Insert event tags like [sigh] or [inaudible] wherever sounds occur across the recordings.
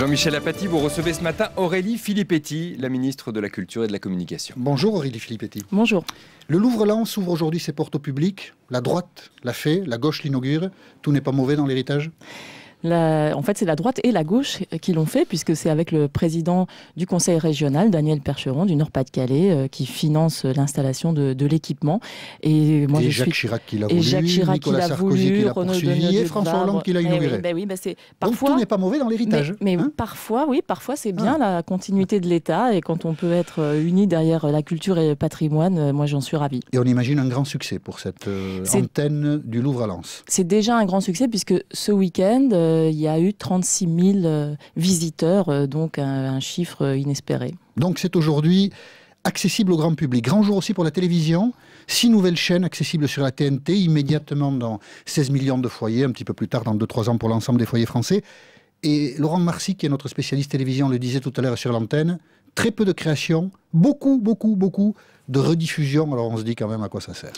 Jean-Michel Apathy, vous recevez ce matin Aurélie Filippetti, la ministre de la Culture et de la Communication. Bonjour Aurélie Filippetti. Bonjour. Le Louvre-Lens ouvre aujourd'hui ses portes au public. La droite l'a fait, la gauche l'inaugure. Tout n'est pas mauvais dans l'héritage en fait, c'est la droite et la gauche qui l'ont fait, puisque c'est avec le président du conseil régional, Daniel Percheron, du Nord-Pas-de-Calais, euh, qui finance l'installation de, l'équipement. Et, moi, Jacques Chirac qui l'a voulu, Nicolas Sarkozy qui l'a poursuivi, et François Hollande qui l'a eh inauguré. oui, parfois... Ben ben Donc tout n'est pas mauvais dans l'héritage. Mais, hein. parfois, oui, parfois c'est bien ah. la continuité de l'État, et quand on peut être euh, uni derrière la culture et le patrimoine, euh, moi j'en suis ravie. Et on imagine un grand succès pour cette antenne du Louvre à Lens. C'est déjà un grand succès, puisque ce week-end... Euh, il y a eu 36 000 euh, visiteurs, euh, donc un, chiffre inespéré. Donc c'est aujourd'hui accessible au grand public. Grand jour aussi pour la télévision. Six nouvelles chaînes accessibles sur la TNT, immédiatement dans 16 millions de foyers, un petit peu plus tard, dans 2-3 ans pour l'ensemble des foyers français. Et Laurent Marcy, qui est notre spécialiste télévision, le disait tout à l'heure sur l'antenne, très peu de création, beaucoup, beaucoup, beaucoup de rediffusion. Alors on se dit quand même à quoi ça sert.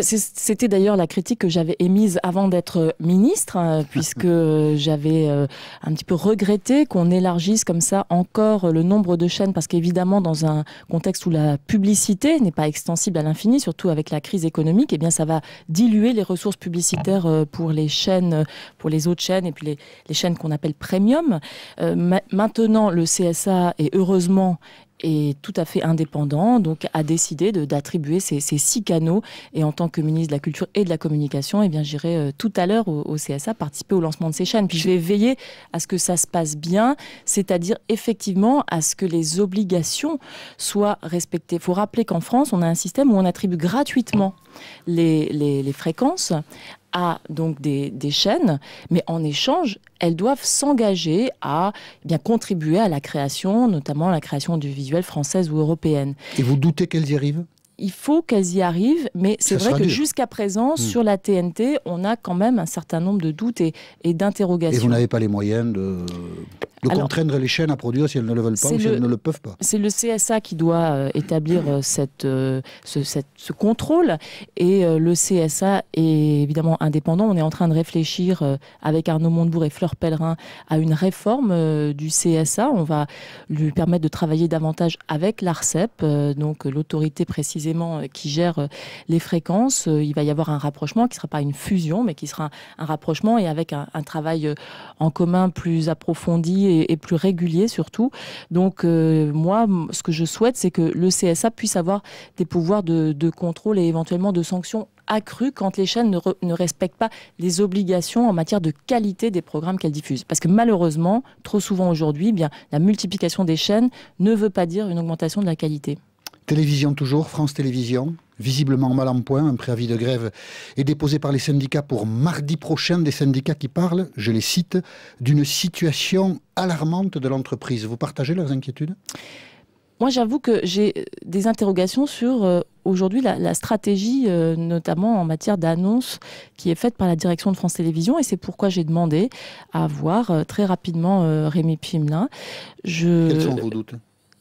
C'était d'ailleurs la critique que j'avais émise avant d'être euh, ministre, hein, [laughs] puisque j'avais euh, un petit peu regretté qu'on élargisse comme ça encore euh, le nombre de chaînes, parce qu'évidemment, dans un contexte où la publicité n'est pas extensible à l'infini, surtout avec la crise économique, eh bien, ça va diluer les ressources publicitaires pour les chaînes, pour les autres chaînes, et puis les, chaînes qu'on appelle premium. maintenant, le CSA est heureusement est tout à fait indépendant, donc a décidé d'attribuer ces, six canaux. Et en tant que ministre de la Culture et de la Communication, et eh bien, j'irai euh, tout à l'heure au, CSA participer au lancement de ces chaînes. Puis je vais veiller à ce que ça se passe bien, c'est-à-dire effectivement à ce que les obligations soient respectées. Il faut rappeler qu'en France, on a un système où on attribue gratuitement les, les fréquences à donc des, chaînes, mais en échange, elles doivent s'engager à eh bien contribuer à la création, notamment la création du visuel française ou européenne. Et vous doutez qu'elles y arrivent il faut qu'elles y arrivent, mais c'est vrai que jusqu'à présent, hmm. sur la TNT, on a quand même un certain nombre de doutes et, d'interrogations. Et vous n'avez pas les moyens de, contraindre les chaînes à produire si elles ne le veulent pas ou si elles ne le peuvent pas C'est le CSA qui doit euh, établir euh, euh, ce, contrôle, et le CSA est évidemment indépendant. On est en train de réfléchir avec Arnaud Montebourg et Fleur Pellerin à une réforme du CSA. On va lui permettre de travailler davantage avec l'ARCEP, donc l'autorité précisée euh, qui gère euh, les fréquences. Euh, il va y avoir un rapprochement qui ne sera pas une fusion, mais qui sera un, rapprochement et avec un, travail en commun plus approfondi et, plus régulier surtout. Donc moi, ce que je souhaite, c'est que le CSA puisse avoir des pouvoirs de, contrôle et éventuellement de sanctions accrues quand les chaînes ne, respectent pas les obligations en matière de qualité des programmes qu'elles diffusent. Parce que malheureusement, trop souvent aujourd'hui, eh bien la multiplication des chaînes ne veut pas dire une augmentation de la qualité. Télévision toujours, France Télévisions, visiblement mal en point, un préavis de grève est déposé par les syndicats pour mardi prochain, des syndicats qui parlent, je les cite, d'une situation alarmante de l'entreprise. Vous partagez leurs inquiétudes moi, j'avoue que j'ai euh, des interrogations sur euh, aujourd'hui la, stratégie, euh, notamment en matière d'annonce, qui est faite par la direction de France Télévisions. Et c'est pourquoi j'ai demandé à voir très rapidement Rémi Pimelin. Je... Quels sont vos doutes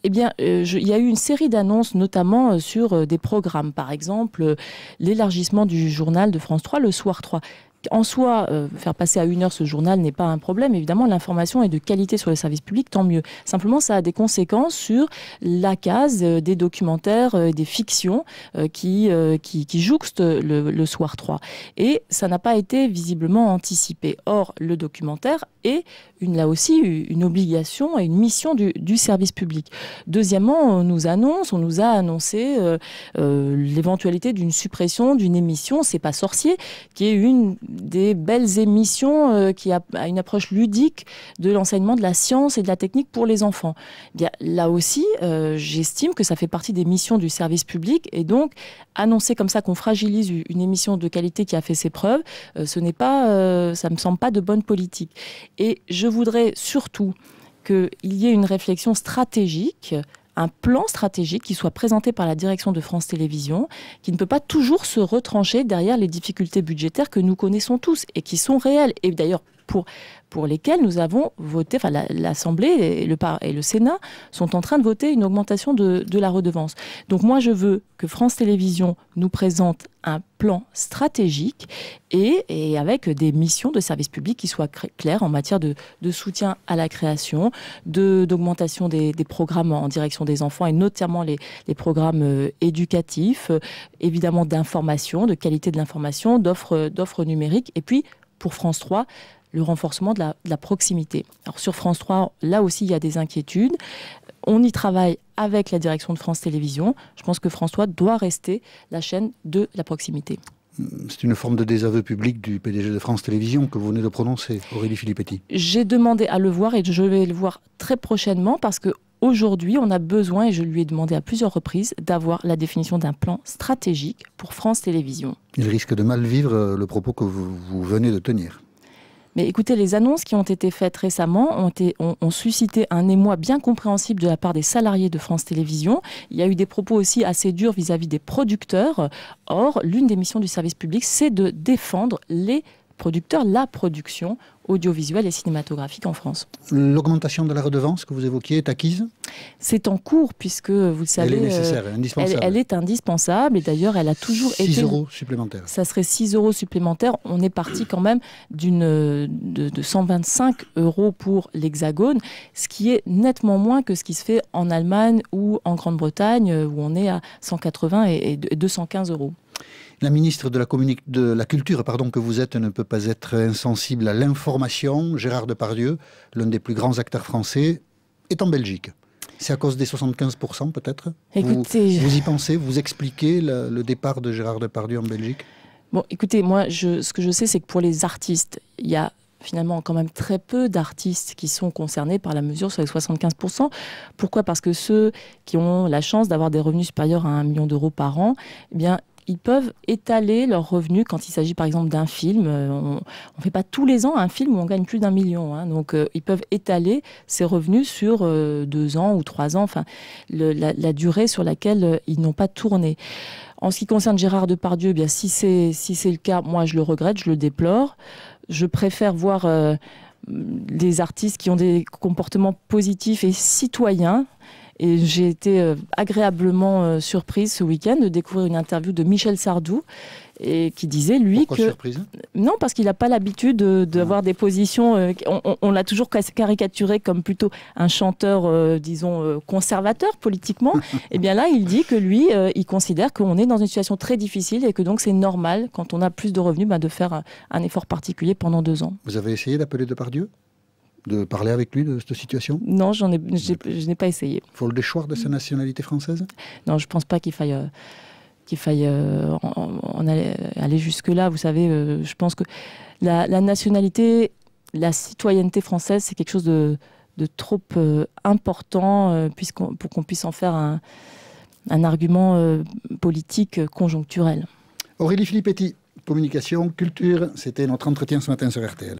eh bien, euh, il y a eu une série d'annonces, notamment euh, sur euh, des programmes, par exemple l'élargissement du journal de France 3, le soir 3. En soi, euh, faire passer à une heure ce journal n'est pas un problème. Évidemment, l'information est de qualité sur le service public, tant mieux. Simplement, ça a des conséquences sur la case euh, des documentaires, et euh, des fictions qui, qui, jouxtent le, soir 3. Et ça n'a pas été visiblement anticipé. Or, le documentaire est une, là aussi une obligation et une mission du, du service public. Deuxièmement, on nous annonce, on nous a annoncé l'éventualité d'une suppression d'une émission, c'est pas sorcier, qui est une des belles émissions euh, qui a, une approche ludique de l'enseignement de la science et de la technique pour les enfants. Eh bien, là aussi, euh, j'estime que ça fait partie des missions du service public et donc annoncer comme ça qu'on fragilise une émission de qualité qui a fait ses preuves, euh, ce n'est pas, ça me semble pas de bonne politique. Et je voudrais surtout qu'il y ait une réflexion stratégique un plan stratégique qui soit présenté par la direction de France Télévisions, qui ne peut pas toujours se retrancher derrière les difficultés budgétaires que nous connaissons tous et qui sont réelles. Et d'ailleurs, pour, pour lesquelles nous avons voté, enfin l'Assemblée et le, et le Sénat sont en train de voter une augmentation de, de la redevance. Donc moi, je veux que France Télévisions nous présente un plan stratégique et, avec des missions de service publics qui soient claires en matière de, soutien à la création, d'augmentation des, des, programmes en direction des enfants et notamment les, programmes euh, éducatifs, euh, évidemment d'information, de qualité de l'information, d'offres euh, numériques et puis pour France 3, le renforcement de la, de la, proximité. Alors sur France 3, là aussi, il y a des inquiétudes. On y travaille avec la direction de France Télévisions. Je pense que François doit rester la chaîne de la proximité. C'est une forme de désaveu public du PDG de France Télévisions que vous venez de prononcer, Aurélie Filippetti. J'ai demandé à le voir et je vais le voir très prochainement parce que aujourd'hui, on a besoin, et je lui ai demandé à plusieurs reprises, d'avoir la définition d'un plan stratégique pour France Télévisions. Il risque de mal vivre euh, le propos que vous venez de tenir. Mais écoutez, les annonces qui ont été faites récemment ont, suscité un émoi bien compréhensible de la part des salariés de France Télévisions. Il y a eu des propos aussi assez durs vis à -vis des producteurs. Or, l'une des missions du service public, c'est de défendre les producteurs la production audiovisuelle et cinématographique en France. L'augmentation de la redevance que vous évoquiez est acquise C'est en cours puisque vous le savez... Elle est euh, nécessaire, indispensable. Elle, est indispensable et d'ailleurs elle a toujours été... 6 euros supplémentaires. Ça serait 6 euros supplémentaires. On est parti quand même d'une de, 125 euros pour l'Hexagone, ce qui est nettement moins que ce qui se fait en Allemagne ou en Grande-Bretagne où on est à 180 et 215 euros. La ministre de la, de la Culture pardon, que vous êtes ne peut pas être insensible à l'information. Gérard Depardieu, l'un des plus grands acteurs français, est en Belgique. C'est à cause des 75% peut-être Écoutez... Vous, y pensez Vous expliquez le, départ de Gérard Depardieu en Belgique Bon, écoutez, moi, je, ce que je sais, c'est que pour les artistes, il y a finalement quand même très peu d'artistes qui sont concernés par la mesure sur les 75%. Pourquoi Parce que ceux qui ont la chance d'avoir des revenus supérieurs à un million d'euros par an, eh bien, ils peuvent étaler leurs revenus quand il s'agit par exemple d'un film. Euh, on ne fait pas tous les ans un film où on gagne plus d'un million. Hein. Donc euh, ils peuvent étaler ces revenus sur euh, deux ans ou trois ans, enfin la, durée sur laquelle ils n'ont pas tourné. En ce qui concerne Gérard Depardieu, eh bien si c'est si c'est le cas, moi je le regrette, je le déplore. Je préfère voir des artistes qui ont des comportements positifs et citoyens et j'ai été euh, agréablement euh, surprise ce week-end de découvrir une interview de Michel Sardou et qui disait lui Pourquoi que surprise non parce qu'il n'a pas l'habitude euh, d'avoir ah. des positions on, l'a toujours caricaturé comme plutôt un chanteur disons conservateur politiquement [laughs] et eh bien là il dit que lui il considère qu'on est dans une situation très difficile et que donc c'est normal quand on a plus de revenus ben, de faire un, un, effort particulier pendant deux ans vous avez essayé d'appeler Depardieu de parler avec lui de cette situation Non, j'en ai, je n'ai pas essayé. Faut le déchoir de sa mm. nationalité française Non, je ne pense pas qu'il faille, euh, faille euh, aller, jusque-là. Vous savez, euh, je pense que la, nationalité, la citoyenneté française, c'est quelque chose de, trop important pour qu'on puisse en faire un, un argument politique conjoncturel. Aurélie Filippetti, Communication, Culture, c'était notre entretien ce matin sur RTL.